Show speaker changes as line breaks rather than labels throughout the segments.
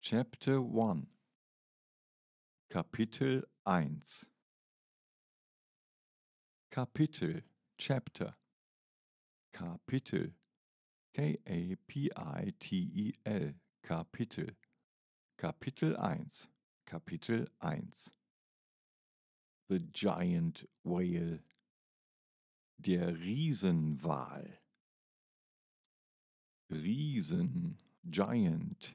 Chapter 1 Kapitel 1 Kapitel Chapter Kapitel K A P I T E L Kapitel Kapitel 1 Kapitel 1 The Giant Whale Der Riesenwal Riesen Giant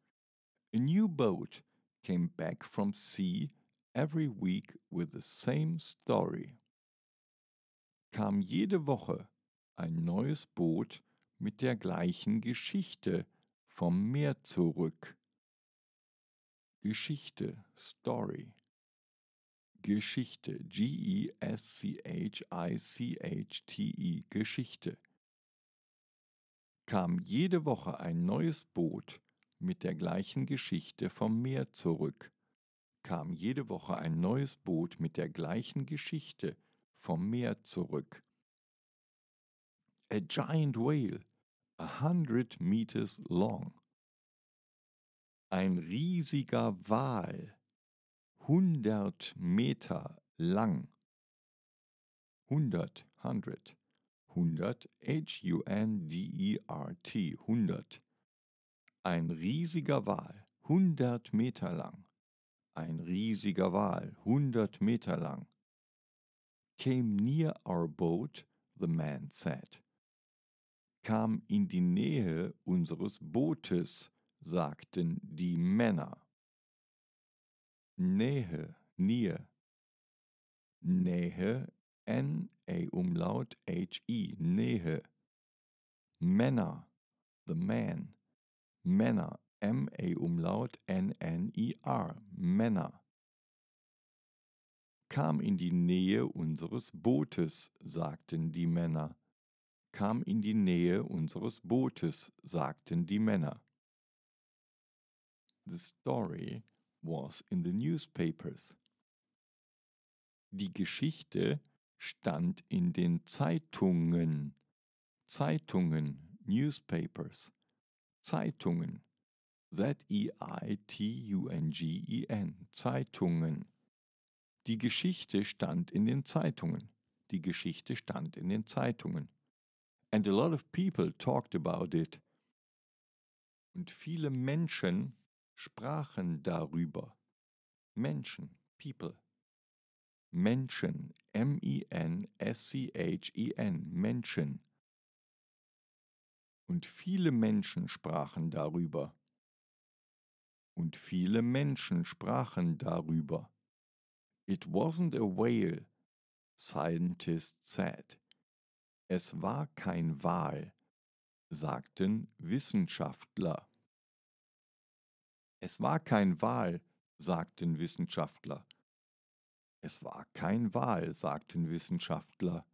A new boat came back from sea every week with the same story. Kam jede Woche ein neues Boot mit der gleichen Geschichte vom Meer zurück. Geschichte, Story. Geschichte, G-E-S-C-H-I-C-H-T-E, Geschichte. Kam jede Woche ein neues Boot mit der gleichen Geschichte vom Meer zurück, kam jede Woche ein neues Boot mit der gleichen Geschichte vom Meer zurück. A giant whale, a hundred meters long. Ein riesiger Wal, hundert Meter lang. Hundert, hundred. Hundert, e H-U-N-D-E-R-T, hundert. Ein riesiger Wal, 100 Meter lang. Ein riesiger Wal, 100 Meter lang. Came near our boat, the man said. Kam in die Nähe unseres Bootes, sagten die Männer. Nähe, near. Nähe, N, A umlaut, H, e Nähe. Männer, the man. Männer. M-A-Umlaut, N-N-I-R. Männer. Kam in die Nähe unseres Bootes, sagten die Männer. Kam in die Nähe unseres Bootes, sagten die Männer. The story was in the newspapers. Die Geschichte stand in den Zeitungen. Zeitungen, newspapers. Zeitungen. Z-E-I-T-U-N-G-E-N. Zeitungen. Die Geschichte stand in den Zeitungen. Die Geschichte stand in den Zeitungen. And a lot of people talked about it. Und viele Menschen sprachen darüber. Menschen, people. Menschen, m e n s c h e n Menschen und viele Menschen sprachen darüber. Und viele Menschen sprachen darüber. It wasn't a whale, scientists said. Es war kein Wal, sagten Wissenschaftler. Es war kein Wal, sagten Wissenschaftler. Es war kein Wal, sagten Wissenschaftler.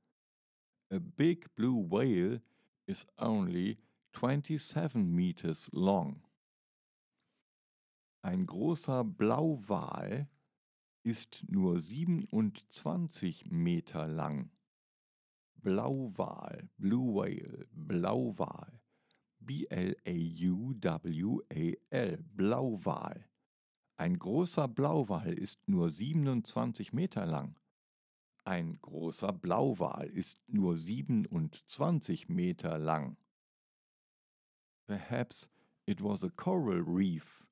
A big blue whale is only 27 meters long. Ein großer Blauwal ist nur 27 Meter lang. Blauwal, Blue Whale, Blauwal, B-L-A-U-W-A-L, Blauwal. Ein großer Blauwal ist nur 27 Meter lang. Ein großer Blauwal ist nur 27 Meter lang. Perhaps it was a coral reef.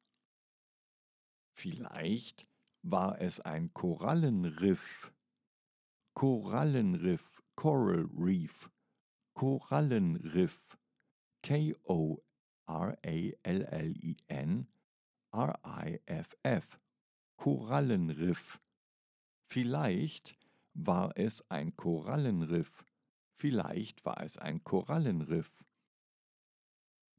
Vielleicht war es ein Korallenriff. Korallenriff, Coral Reef. Korallenriff. K-O-R-A-L-L-I-N R-I-F-F. Korallenriff. Vielleicht war es ein Korallenriff. Vielleicht war es ein Korallenriff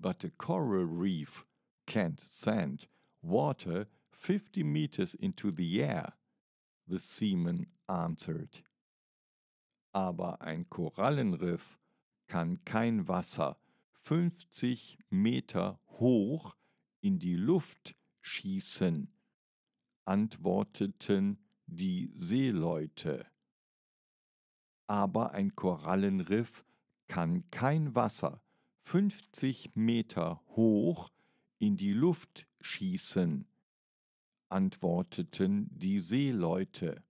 but the coral reef can't send water 50 meters into the air, the seaman answered. Aber ein Korallenriff kann kein Wasser 50 Meter hoch in die Luft schießen, antworteten die Seeleute. Aber ein Korallenriff kann kein Wasser 50 Meter hoch in die Luft schießen, antworteten die Seeleute.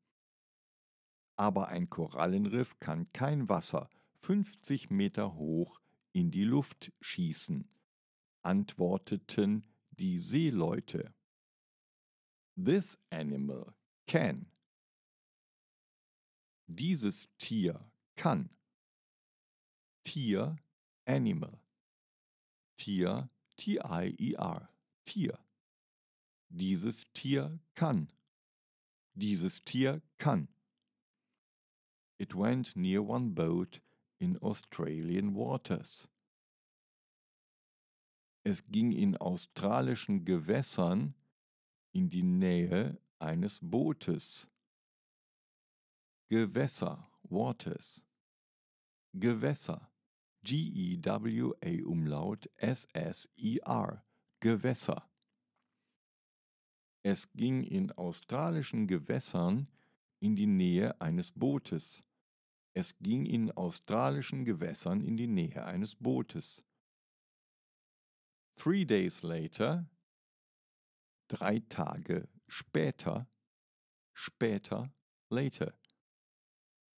Aber ein Korallenriff kann kein Wasser 50 Meter hoch in die Luft schießen, antworteten die Seeleute. This animal can. Dieses Tier kann. Tier, animal. Tier, T-I-E-R, Tier. Dieses Tier kann. Dieses Tier kann. It went near one boat in Australian waters. Es ging in australischen Gewässern in die Nähe eines Bootes. Gewässer, waters. Gewässer g e w a umlaut S-S-E-R, Gewässer. Es ging in australischen Gewässern in die Nähe eines Bootes. Es ging in australischen Gewässern in die Nähe eines Bootes. Three days later, drei Tage später, später, later.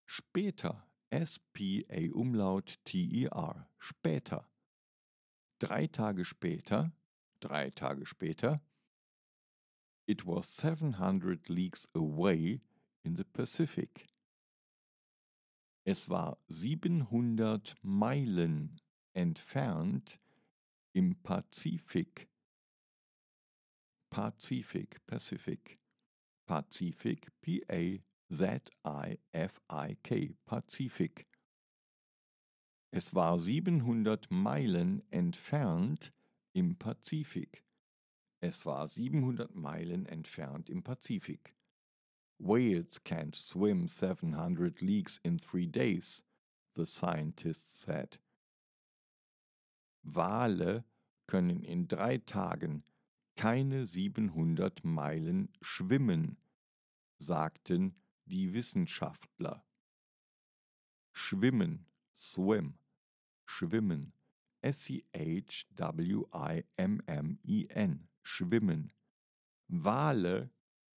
Später S-P-A-Umlaut T-E-R, später. Drei Tage später, drei Tage später, it was 700 leagues away in the Pacific. Es war 700 Meilen entfernt im Pazifik. Pazifik, Pacific. Pazifik, p a c Z-I-F-I-K, Pazifik. Es war 700 Meilen entfernt im Pazifik. Es war 700 Meilen entfernt im Pazifik. Whales can't swim 700 leagues in three days, the scientist said. Wale können in drei Tagen keine 700 Meilen schwimmen, sagten die Wissenschaftler. Schwimmen, swim, schwimmen, S-C-H-W-I-M-M-E-N, schwimmen. Wale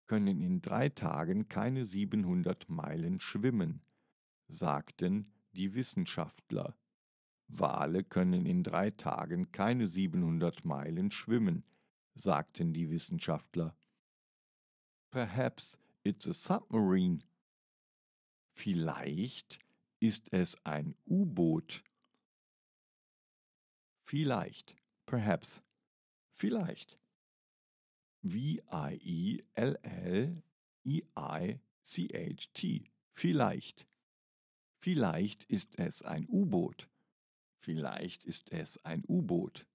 können in drei Tagen keine 700 Meilen schwimmen, sagten die Wissenschaftler. Wale können in drei Tagen keine 700 Meilen schwimmen, sagten die Wissenschaftler. Perhaps It's a submarine. Vielleicht ist es ein U-Boot. Vielleicht, perhaps, vielleicht. V-I-E-L-L-E-I-C-H-T, vielleicht. Vielleicht ist es ein U-Boot. Vielleicht ist es ein U-Boot.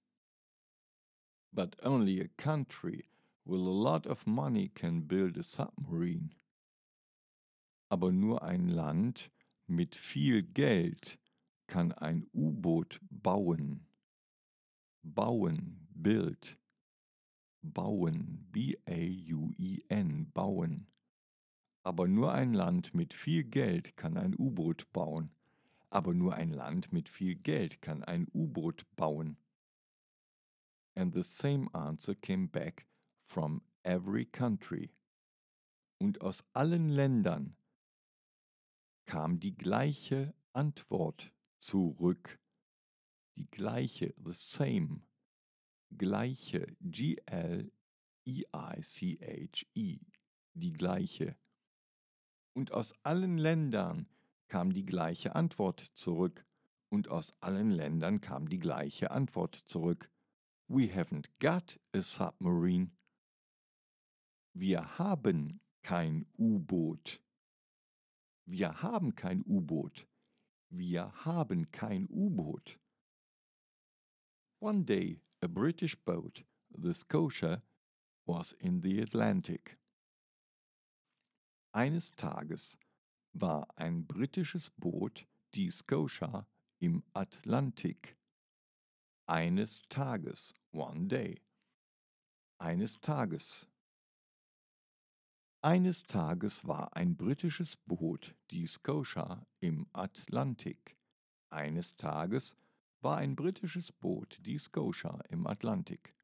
But only a country will a lot of money can build a submarine. Aber nur ein Land mit viel Geld kann ein U-Boot bauen. Bauen, build. Bauen, B-A-U-E-N, bauen. Aber nur ein Land mit viel Geld kann ein U-Boot bauen. Aber nur ein Land mit viel Geld kann ein U-Boot bauen. And the same answer came back from every country. Und aus allen Ländern kam die gleiche Antwort zurück. Die gleiche, the same, gleiche, G-L-E-I-C-H-E, e, die gleiche. Und aus allen Ländern kam die gleiche Antwort zurück. Und aus allen Ländern kam die gleiche Antwort zurück. We haven't got a submarine wir haben kein U-Boot. Wir haben kein U-Boot. Wir haben kein U-Boot. One day a British boat, the Scotia, was in the Atlantic. Eines Tages war ein britisches Boot, die Scotia, im Atlantik. Eines Tages, one day. Eines Tages, eines Tages war ein britisches Boot, die Scotia, im Atlantik. Eines Tages war ein britisches Boot, die Scotia, im Atlantik.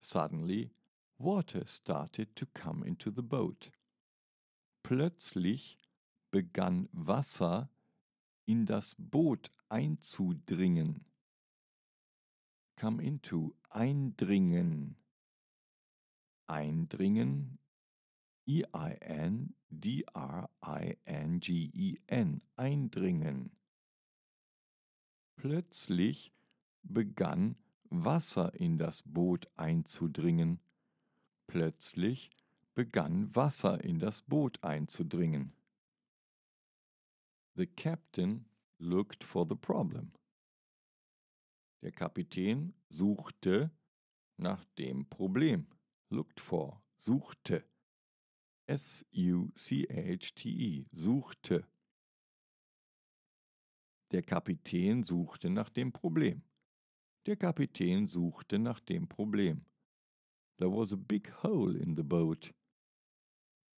Suddenly, water started to come into the boat. Plötzlich begann Wasser in das Boot einzudringen. Come into, eindringen. Eindringen E-I-N-D-R-I-N-G-E-N eindringen. Plötzlich begann Wasser in das Boot einzudringen. Plötzlich begann Wasser in das Boot einzudringen. The captain looked for the problem. Der Kapitän suchte nach dem Problem. Looked for, suchte. S-U-C-H-T-E, suchte. Der Kapitän suchte nach dem Problem. Der Kapitän suchte nach dem Problem. There was a big hole in the boat.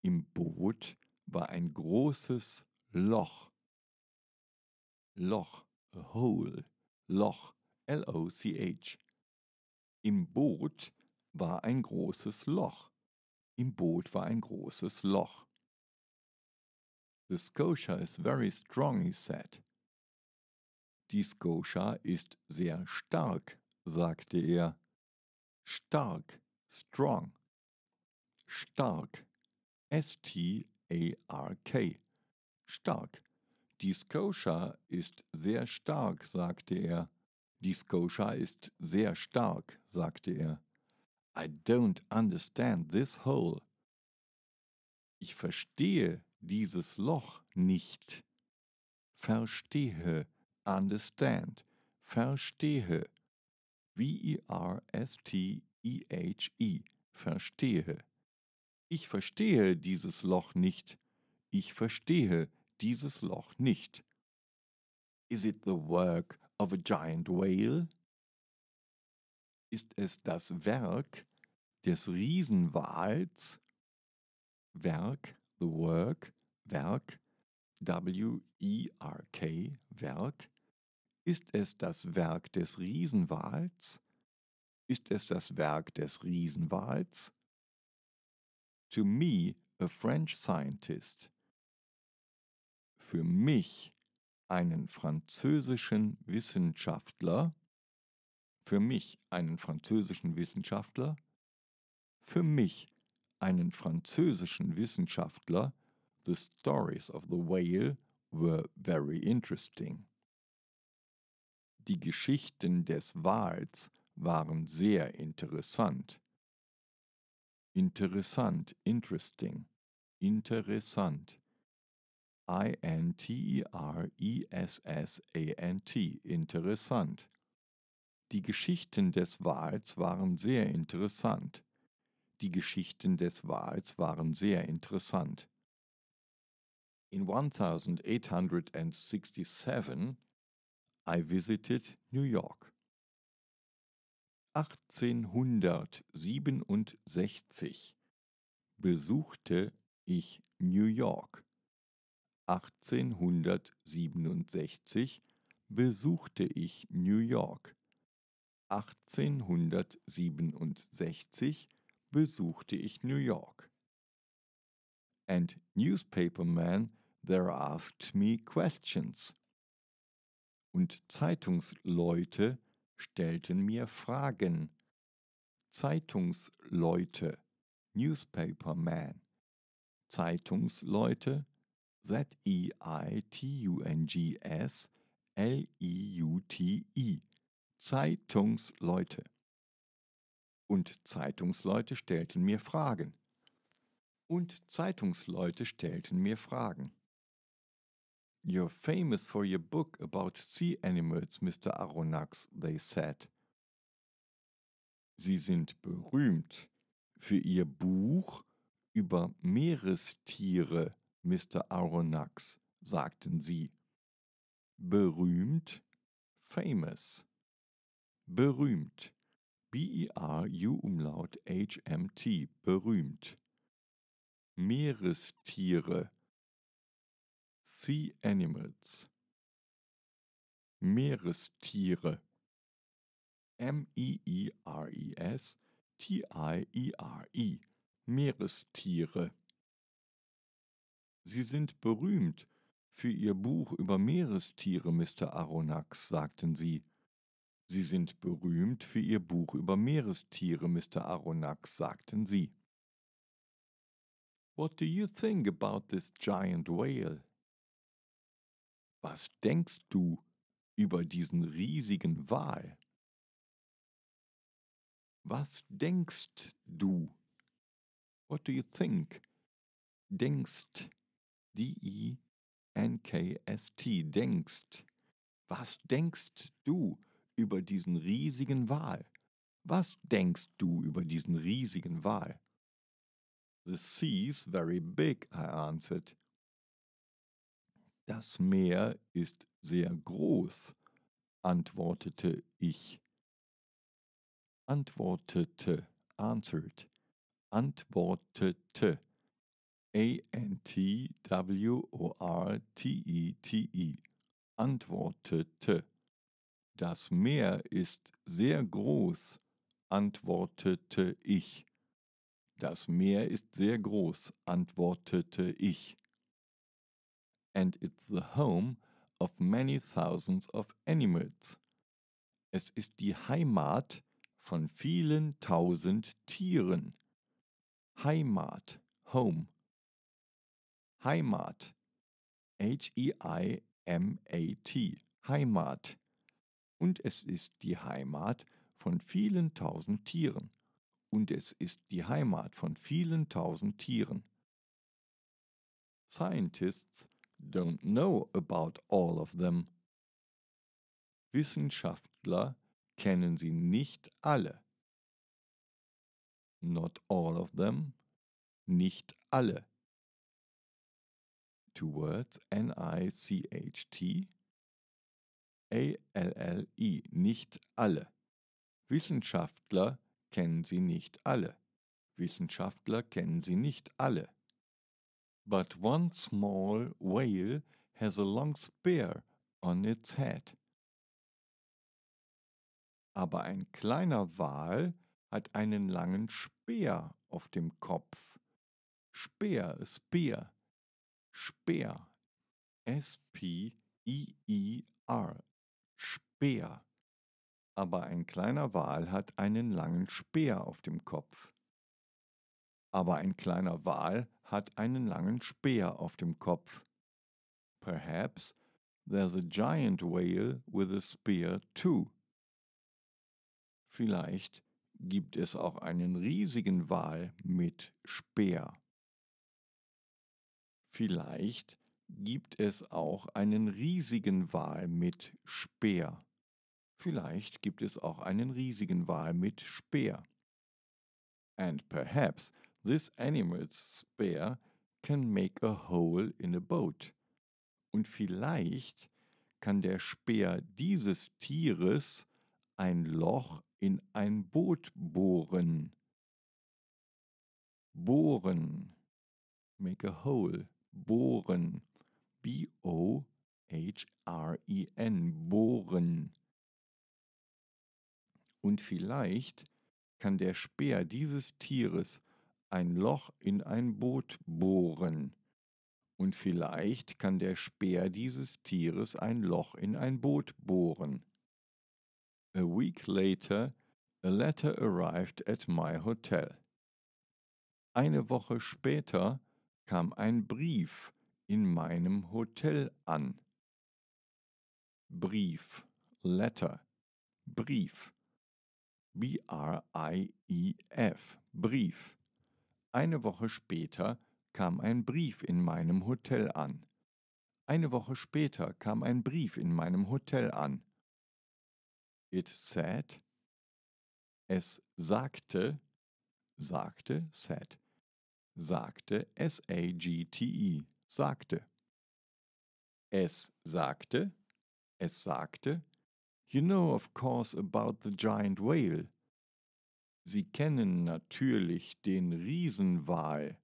Im Boot war ein großes Loch. Loch, a hole, Loch, L-O-C-H. Im Boot war ein großes Loch. Im Boot war ein großes Loch. The Scotia is very strong, he said. Die Scotia ist sehr stark, sagte er. Stark, strong. Stark. S-T-A-R-K. Stark. Die Scotia ist sehr stark, sagte er. Die Scotia ist sehr stark, sagte er. I don't understand this hole. Ich verstehe dieses Loch nicht. Verstehe, understand, verstehe. V-E-R-S-T-E-H-E, e, -E, verstehe. Ich verstehe dieses Loch nicht. Ich verstehe dieses Loch nicht. Is it the work of a giant whale? ist es das Werk des Riesenwals, Werk, The Work, Werk, W-E-R-K, Werk? Ist es das Werk des Riesenwals? Ist es das Werk des Riesenwals? To me, a French scientist. Für mich, einen französischen Wissenschaftler, für mich einen französischen Wissenschaftler, für mich einen französischen Wissenschaftler, The Stories of the Whale were very interesting. Die Geschichten des Wals waren sehr interessant. Interessant, interesting, interessant. E e I-N-T-E-R-E-S-S-A-N-T, interessant. Die Geschichten des Wals waren sehr interessant. Die Geschichten des Wals waren sehr interessant. In 1867 I visited New York. 1867 besuchte ich New York. 1867 besuchte ich New York. 1867 besuchte ich New York. And newspapermen there asked me questions. Und Zeitungsleute stellten mir Fragen. Zeitungsleute, newspaperman. Zeitungsleute, Z-E-I-T-U-N-G-S, L-E-U-T-E. -E. Zeitungsleute. Und Zeitungsleute stellten mir Fragen. Und Zeitungsleute stellten mir Fragen. You're famous for your book about sea animals, Mr. Aronnax, they said. Sie sind berühmt für ihr Buch über Meerestiere, Mr. Aronnax, sagten sie. Berühmt, famous berühmt. b e r u umlaut h m t berühmt. Meerestiere. Sea Animals. Meerestiere. M-E-E-R-E-S, t i e r e Meerestiere. Sie sind berühmt für Ihr Buch über Meerestiere, Mr. Aronnax, sagten sie. Sie sind berühmt für Ihr Buch über Meerestiere, Mr. Aronnax, sagten sie. What do you think about this giant whale? Was denkst du über diesen riesigen Wal? Was denkst du? What do you think? Denkst. d e n k s t Denkst. Was denkst du? über diesen riesigen Wal? Was denkst du über diesen riesigen Wal? The sea's very big, I answered. Das Meer ist sehr groß, antwortete ich. Antwortete, answered, antwortete. A-N-T-W-O-R-T-E-T-E, -E -T -E, antwortete. Das Meer ist sehr groß, antwortete ich. Das Meer ist sehr groß, antwortete ich. And it's the home of many thousands of animals. Es ist die Heimat von vielen tausend Tieren. Heimat, home. Heimat, e H-E-I-M-A-T, Heimat und es ist die Heimat von vielen tausend Tieren. Und es ist die Heimat von vielen tausend Tieren. Scientists don't know about all of them. Wissenschaftler kennen sie nicht alle. Not all of them, nicht alle. Two words N-I-C-H-T ALLI, nicht alle. Wissenschaftler kennen sie nicht alle. Wissenschaftler kennen sie nicht alle. But one small whale has a long spear on its head. Aber ein kleiner Wal hat einen langen Speer auf dem Kopf. Speer, Speer, Speer. s p i e r Speer. Aber ein kleiner Wal hat einen langen Speer auf dem Kopf. Aber ein kleiner Wal hat einen langen Speer auf dem Kopf. Perhaps there's a giant whale with a spear too. Vielleicht gibt es auch einen riesigen Wal mit Speer. Vielleicht gibt es auch einen riesigen Wal mit Speer. Vielleicht gibt es auch einen riesigen Wal mit Speer. And perhaps this animal's spear can make a hole in a boat. Und vielleicht kann der Speer dieses Tieres ein Loch in ein Boot bohren. Bohren. Make a hole. Bohren. B-O-H-R-E-N, bohren. Und vielleicht kann der Speer dieses Tieres ein Loch in ein Boot bohren. Und vielleicht kann der Speer dieses Tieres ein Loch in ein Boot bohren. A week later, a letter arrived at my hotel. Eine Woche später kam ein Brief in meinem Hotel an. Brief, Letter, Brief. B-R-I-E-F, Brief. Eine Woche später kam ein Brief in meinem Hotel an. Eine Woche später kam ein Brief in meinem Hotel an. It said, es sagte, sagte, said, sagte S-A-G-T-E, sagte. Es sagte, es sagte, You know of course about the giant whale. Sie kennen natürlich den Riesenwal.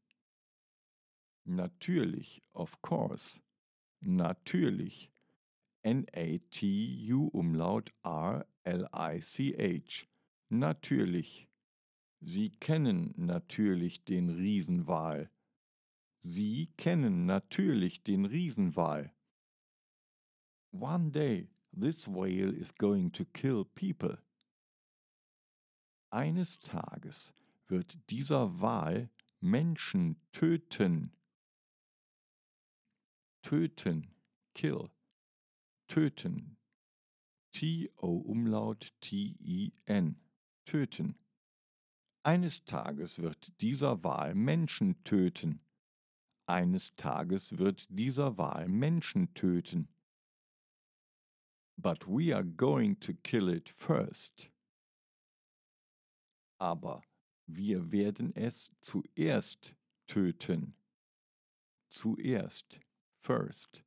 Natürlich, of course. Natürlich. N-A-T-U Umlaut R-L-I-C-H. Natürlich. Sie kennen natürlich den Riesenwal. Sie kennen natürlich den Riesenwal. One day this whale is going to kill people. Eines Tages wird dieser Wal Menschen töten. Töten, kill, töten. T-O-Umlaut T-I-N, töten. Eines Tages wird dieser Wal Menschen töten. Eines Tages wird dieser Wal Menschen töten. But we are going to kill it first. Aber wir werden es zuerst töten. Zuerst, first,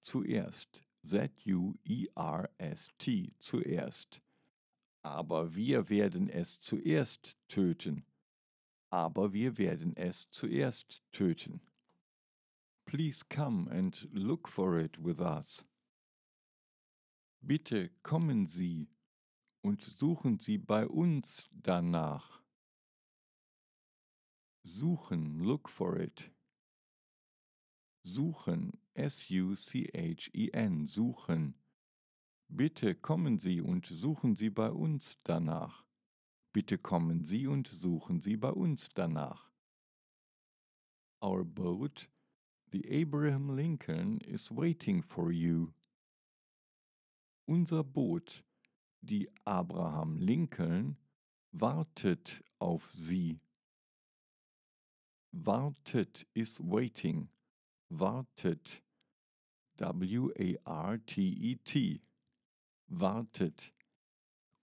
zuerst, Z-U-E-R-S-T, zuerst. Aber wir werden es zuerst töten. Aber wir werden es zuerst töten. Please come and look for it with us. Bitte kommen Sie und suchen Sie bei uns danach. Suchen, look for it. Suchen, S-U-C-H-E-N, suchen. Bitte kommen Sie und suchen Sie bei uns danach. Bitte kommen Sie und suchen Sie bei uns danach. Our boat The Abraham Lincoln is waiting for you. Unser Boot, die Abraham Lincoln, wartet auf sie. Wartet is waiting. Wartet. W-A-R-T-E-T. -E Wartet.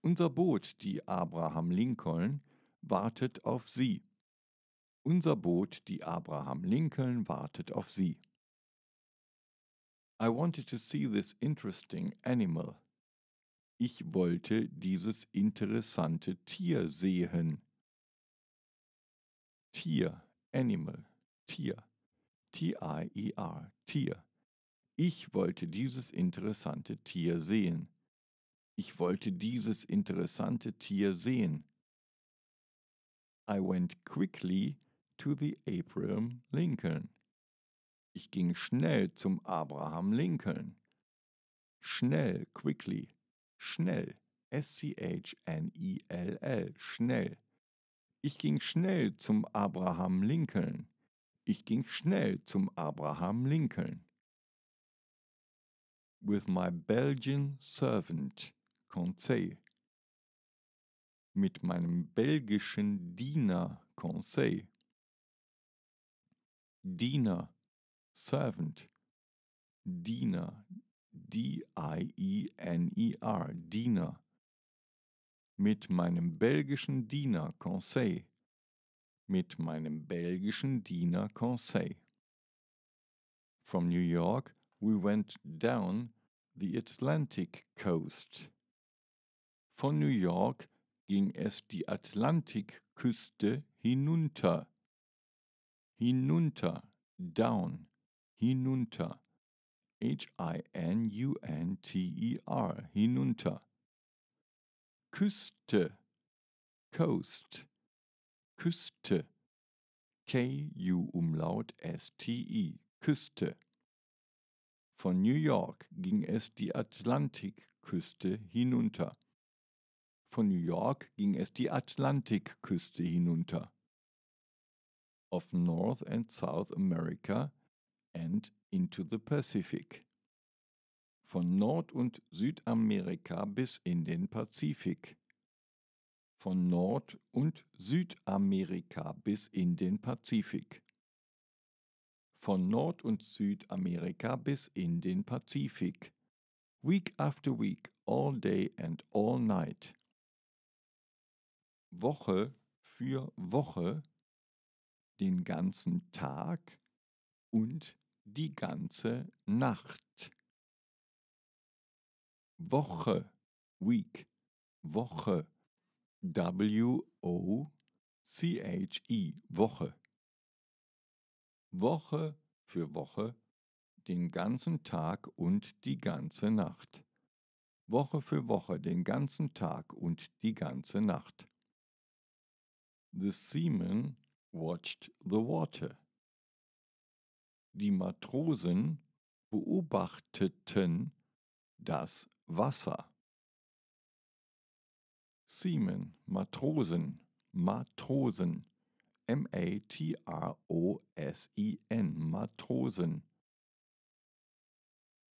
Unser Boot, die Abraham Lincoln, wartet auf sie. Unser Boot, die Abraham Lincoln, wartet auf Sie. I wanted to see this interesting animal. Ich wollte dieses interessante Tier sehen. Tier, Animal, Tier, T-I-E-R, Tier. Ich wollte dieses interessante Tier sehen. Ich wollte dieses interessante Tier sehen. I went quickly to the Abraham Lincoln. Ich ging schnell zum Abraham Lincoln. Schnell, quickly, schnell, S-C-H-N-E-L-L, -L, schnell. Ich ging schnell zum Abraham Lincoln. Ich ging schnell zum Abraham Lincoln. With my Belgian servant, Conseil. Mit meinem belgischen Diener, Conseil. Diener, Servant, Diener, D-I-E-N-E-R, Diener. Mit meinem belgischen Diener Conseil. Mit meinem belgischen Diener Conseil. From New York, we went down the Atlantic coast. Von New York ging es die Atlantikküste hinunter hinunter, down, hinunter. H-I-N-U-N-T-E-R, hinunter. Küste, coast, Küste. K-U-Umlaut s t e Küste. Von New York ging es die Atlantikküste hinunter. Von New York ging es die Atlantikküste hinunter of North and South America and into the Pacific. Von Nord- und Südamerika bis in den Pazifik. Von Nord- und Südamerika bis in den Pazifik. Von Nord- und Südamerika bis in den Pazifik. Week after week, all day and all night. Woche für Woche den ganzen Tag und die ganze Nacht. Woche, Week, Woche, W-O-C-H-E, Woche. Woche für Woche, den ganzen Tag und die ganze Nacht. Woche für Woche, den ganzen Tag und die ganze Nacht. The seaman watched the water. Die Matrosen beobachteten das Wasser. Seamen, Matrosen, Matrosen, M-A-T-R-O-S-E-N, Matrosen.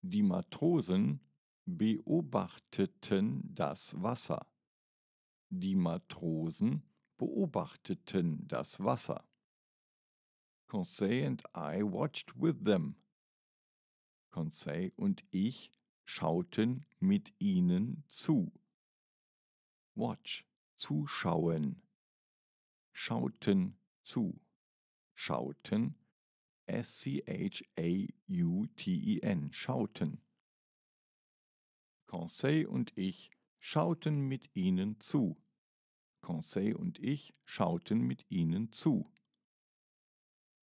Die Matrosen beobachteten das Wasser. Die Matrosen beobachteten das Wasser. Conseil and I watched with them. Conseil und ich schauten mit ihnen zu. Watch, zuschauen. Schauten zu. Schauten, S-C-H-A-U-T-E-N, schauten. Conseil und ich schauten mit ihnen zu. Conseil und ich schauten mit ihnen zu.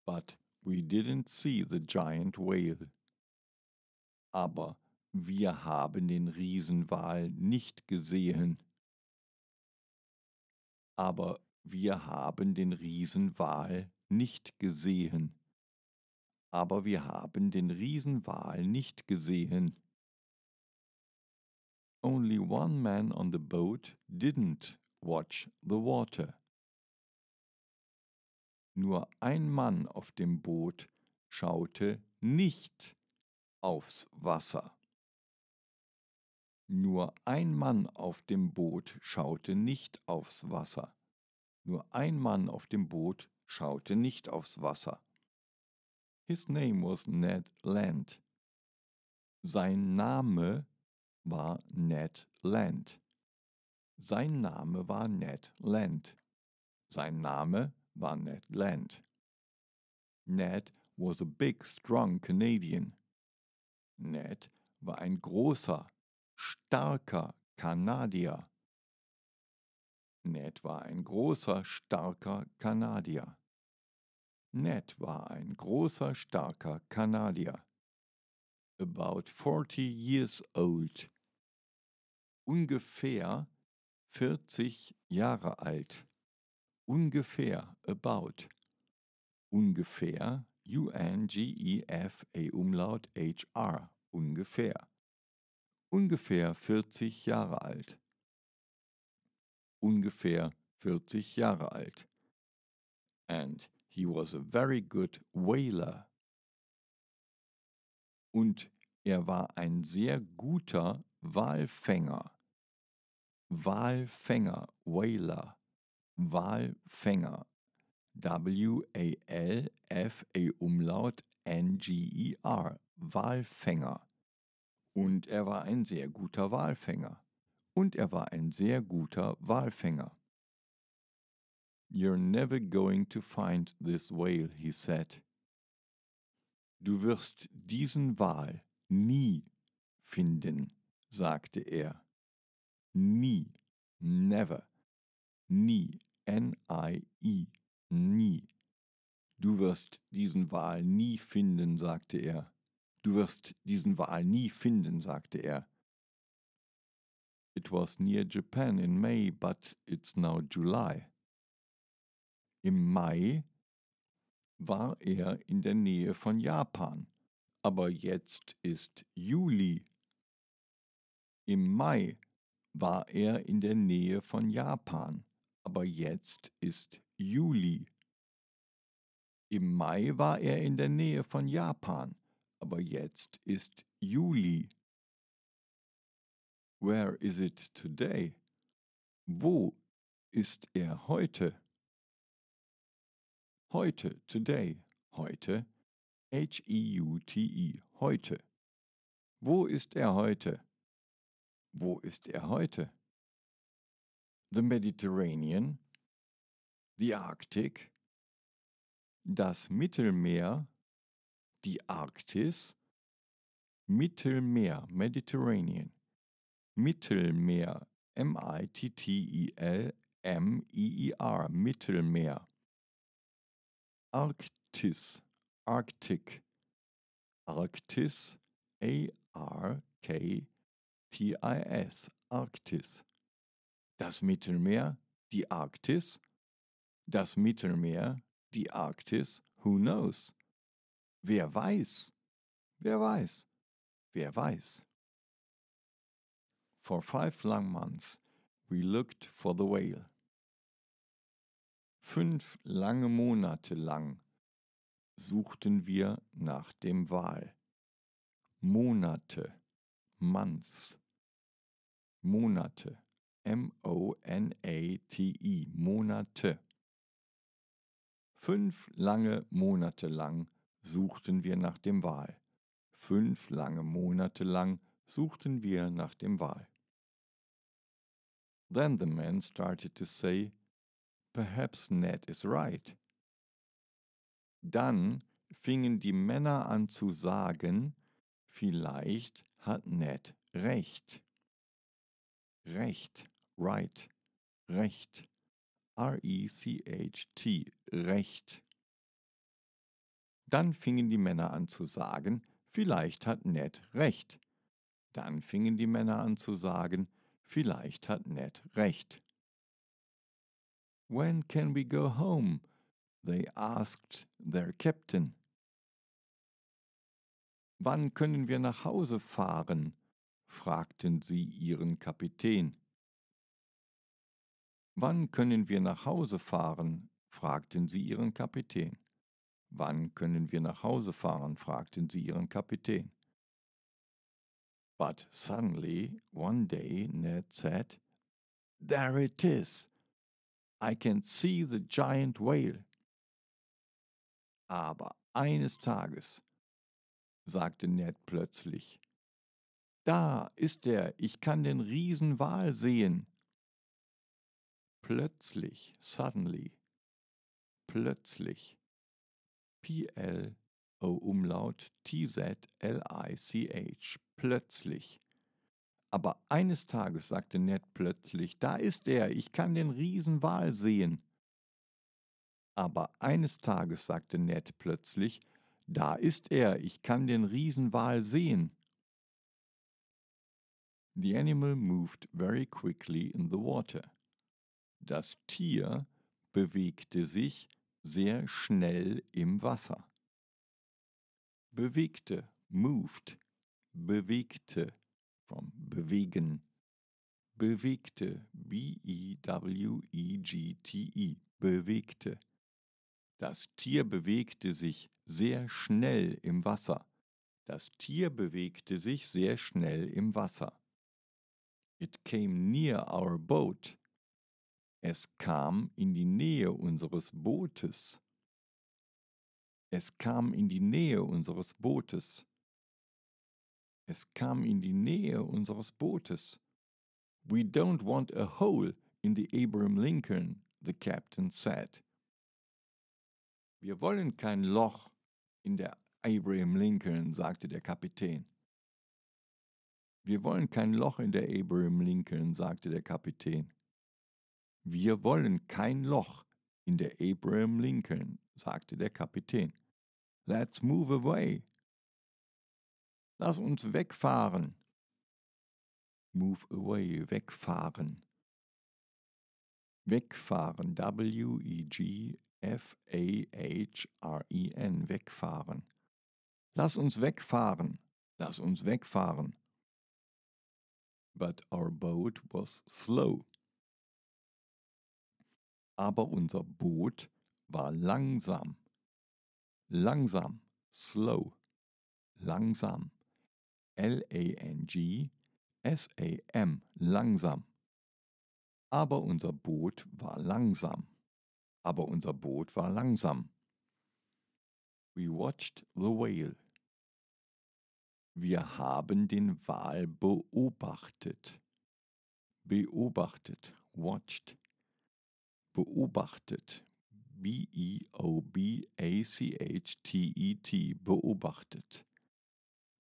But we didn't see the giant whale. Aber wir haben den Riesenwal nicht gesehen. Aber wir haben den Riesenwal nicht gesehen. Aber wir haben den Riesenwal nicht gesehen. Only one man on the boat didn't Watch the Water. Nur ein Mann auf dem Boot schaute nicht aufs Wasser. Nur ein Mann auf dem Boot schaute nicht aufs Wasser. Nur ein Mann auf dem Boot schaute nicht aufs Wasser. His name was Ned Land. Sein Name war Ned Land. Sein Name war Ned Land. Sein Name war Ned Land. Ned was a big, strong Canadian. Ned war ein großer, starker Kanadier. Ned war ein großer, starker Kanadier. Ned war ein großer, starker Kanadier. About 40 years old. Ungefähr 40 Jahre alt. Ungefähr, about. Ungefähr, U-N-G-E-F-A-Umlaut H-R, ungefähr. Ungefähr 40 Jahre alt. Ungefähr 40 Jahre alt. And he was a very good whaler. Und er war ein sehr guter Walfänger. Walfänger, Whaler, Walfänger, W-A-L-F-A-Umlaut N-G-E-R, Walfänger. Und er war ein sehr guter Walfänger. Und er war ein sehr guter Walfänger. You're never going to find this whale, he said. Du wirst diesen Wal nie finden, sagte er nie, never, nie, N-I-E, nie. Du wirst diesen Wal nie finden, sagte er. Du wirst diesen Wal nie finden, sagte er. It was near Japan in May, but it's now July. Im Mai war er in der Nähe von Japan, aber jetzt ist Juli. Im Mai war er in der Nähe von Japan, aber jetzt ist Juli. Im Mai war er in der Nähe von Japan, aber jetzt ist Juli. Where is it today? Wo ist er heute? Heute, today, heute, H-E-U-T-E, -E, heute. Wo ist er heute? Wo ist er heute? The Mediterranean, The Arctic? das Mittelmeer, die Arktis, Mittelmeer, Mediterranean, Mittelmeer, M-I-T-T-E-L-M-E-E-R, Mittelmeer, Arktis, Arctic, Arktis, A-R-K-T-I-S. TIS, Arktis. Das Mittelmeer, die Arktis. Das Mittelmeer, die Arktis, who knows? Wer weiß? Wer weiß? Wer weiß? For five long months we looked for the whale. Fünf lange Monate lang suchten wir nach dem Wal. Monate, months. Monate. M-O-N-A-T-E. Monate. Fünf lange Monate lang suchten wir nach dem Wal. Fünf lange Monate lang suchten wir nach dem Wal. Then the man started to say, Perhaps Ned is right. Dann fingen die Männer an zu sagen, vielleicht hat Ned recht. Recht, Right, Recht. R-E-C-H-T, Recht. Dann fingen die Männer an zu sagen, vielleicht hat Ned recht. Dann fingen die Männer an zu sagen, vielleicht hat Ned recht. When can we go home? They asked their captain. Wann können wir nach Hause fahren? fragten sie ihren Kapitän. Wann können wir nach Hause fahren? fragten sie ihren Kapitän. Wann können wir nach Hause fahren? fragten sie ihren Kapitän. But suddenly, one day, Ned said, There it is! I can see the giant whale. Aber eines Tages, sagte Ned plötzlich, da ist er, ich kann den Riesenwal sehen. Plötzlich, suddenly, plötzlich. p l O oh, Umlaut t T-Z-L-I-C-H, plötzlich. Aber eines Tages sagte Ned plötzlich, da ist er, ich kann den Riesenwal sehen. Aber eines Tages sagte Ned plötzlich, da ist er, ich kann den Riesenwal sehen. The animal moved very quickly in the water. Das Tier bewegte sich sehr schnell im Wasser. Bewegte, moved, bewegte, vom bewegen. Bewegte, B-E-W-E-G-T-E, e, -E, bewegte. Das Tier bewegte sich sehr schnell im Wasser. Das Tier bewegte sich sehr schnell im Wasser. It came near our boat. Es kam in die Nähe unseres Bootes. Es kam in die Nähe unseres Bootes. Es kam in die Nähe unseres Bootes. We don't want a hole in the Abraham Lincoln, the captain said. Wir wollen kein Loch in der Abraham Lincoln, sagte der Kapitän. Wir wollen kein Loch in der Abraham Lincoln, sagte der Kapitän. Wir wollen kein Loch in der Abraham Lincoln, sagte der Kapitän. Let's move away. Lass uns wegfahren. Move away, wegfahren. Wegfahren, W-E-G-F-A-H-R-E-N, wegfahren. Lass uns wegfahren, lass uns wegfahren. but our boat was slow. Aber unser Boot war langsam. Langsam, slow. Langsam. L-A-N-G, S-A-M, langsam. Aber unser Boot war langsam. Aber unser Boot war langsam. We watched the whale. Wir haben den Wal beobachtet. Beobachtet, watched. Beobachtet, B-E-O-B-A-C-H-T-E-T, -E, e beobachtet.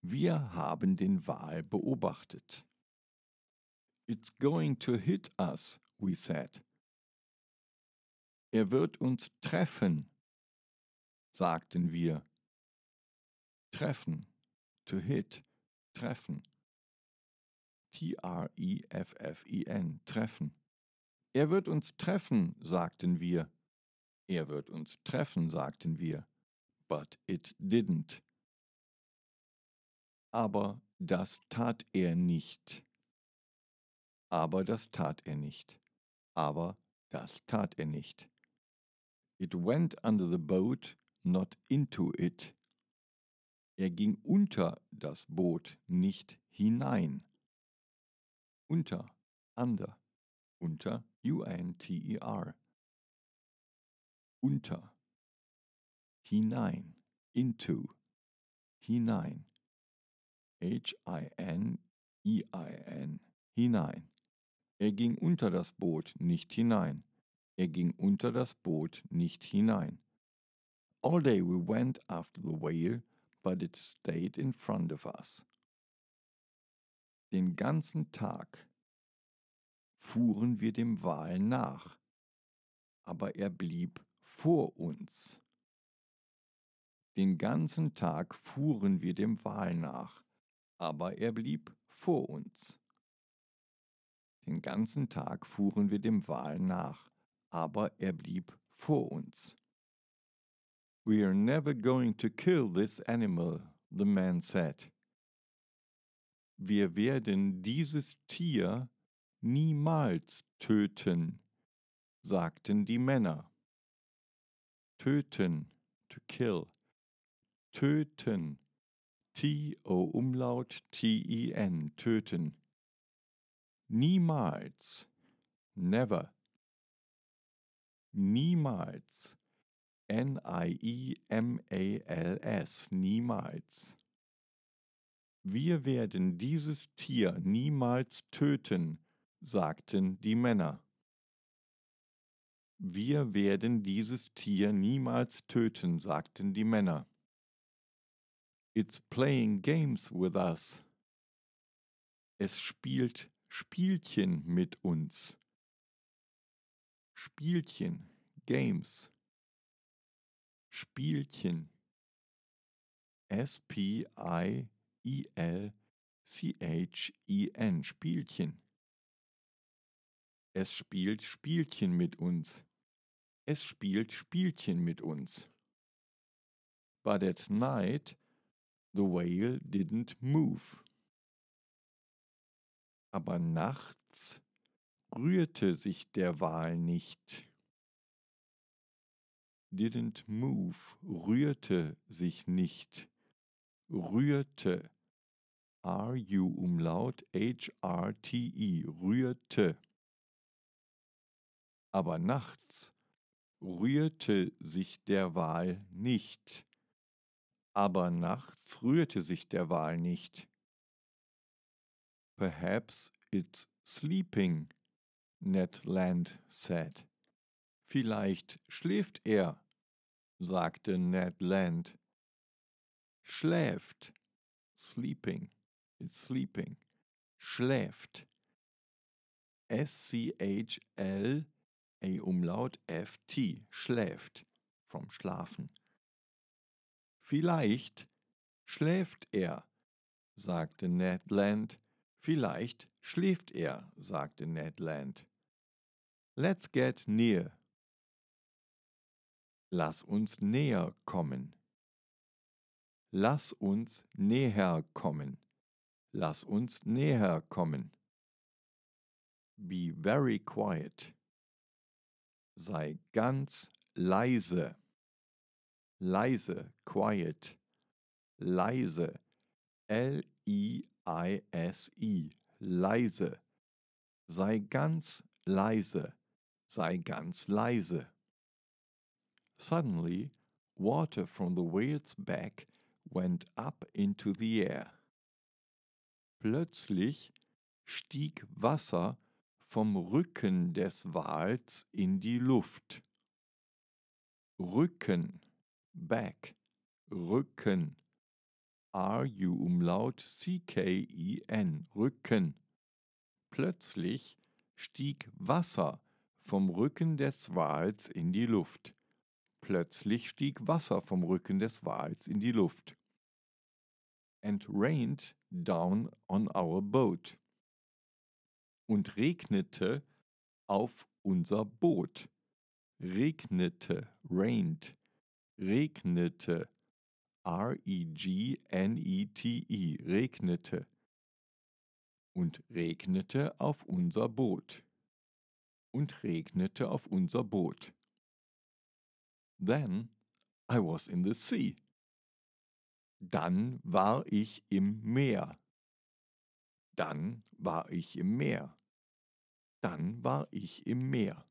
Wir haben den Wal beobachtet. It's going to hit us, we said. Er wird uns treffen, sagten wir. Treffen to hit, treffen. T-R-E-F-F-E-N, treffen. Er wird uns treffen, sagten wir. Er wird uns treffen, sagten wir. But it didn't. Aber das tat er nicht. Aber das tat er nicht. Aber das tat er nicht. It went under the boat, not into it. Er ging unter das Boot, nicht hinein. Unter, under, unter, U-N-T-E-R. Unter, hinein, into, hinein. H-I-N-E-I-N, e hinein. Er ging unter das Boot, nicht hinein. Er ging unter das Boot, nicht hinein. All day we went after the whale, but it stayed in front of us. Den ganzen Tag fuhren wir dem Wal nach, aber er blieb vor uns. Den ganzen Tag fuhren wir dem Wal nach, aber er blieb vor uns. Den ganzen Tag fuhren wir dem Wal nach, aber er blieb vor uns. We are never going to kill this animal, the man said. Wir werden dieses Tier niemals töten, sagten die Männer. Töten, to kill. Töten. T-O-Umlaut, T-I-N, töten. Niemals, never. Niemals N-I-E-M-A-L-S, niemals. Wir werden dieses Tier niemals töten, sagten die Männer. Wir werden dieses Tier niemals töten, sagten die Männer. It's playing games with us. Es spielt Spielchen mit uns. Spielchen, Games. Spielchen. S-P-I-E-L-C-H-E-N. Spielchen. Es spielt Spielchen mit uns. Es spielt Spielchen mit uns. But at night, the whale didn't move. Aber nachts rührte sich der Wal nicht didn't move, rührte sich nicht, rührte. R-U umlaut H-R-T-E, rührte. Aber nachts rührte sich der Wal nicht. Aber nachts rührte sich der Wal nicht. Perhaps it's sleeping, Ned Land said. Vielleicht schläft er, sagte Ned Land. Schläft. Sleeping. It's sleeping. Schläft. S-C-H-L, A Umlaut, F-T. Schläft. Vom Schlafen. Vielleicht schläft er, sagte Ned Land. Vielleicht schläft er, sagte Ned Land. Let's get near, Lass uns näher kommen. Lass uns näher kommen. Lass uns näher kommen. Be very quiet. Sei ganz leise. Leise, quiet. Leise. L-I-I-S-I. leise. Sei ganz leise. Sei ganz leise. Suddenly, water from the whale's back went up into the air. Plötzlich stieg Wasser vom Rücken des Wals in die Luft. Rücken, back, Rücken. r u umlaut c C-K-I-N, e Rücken. Plötzlich stieg Wasser vom Rücken des Wals in die Luft. Plötzlich stieg Wasser vom Rücken des Wals in die Luft. And rained down on our boat. Und regnete auf unser Boot. Regnete, rained, regnete, R-E-G-N-E-T-E, e, -E, regnete. Und regnete auf unser Boot. Und regnete auf unser Boot. Then I was in the sea. Dann war ich im Meer. Dann war ich im Meer. Dann war ich im Meer.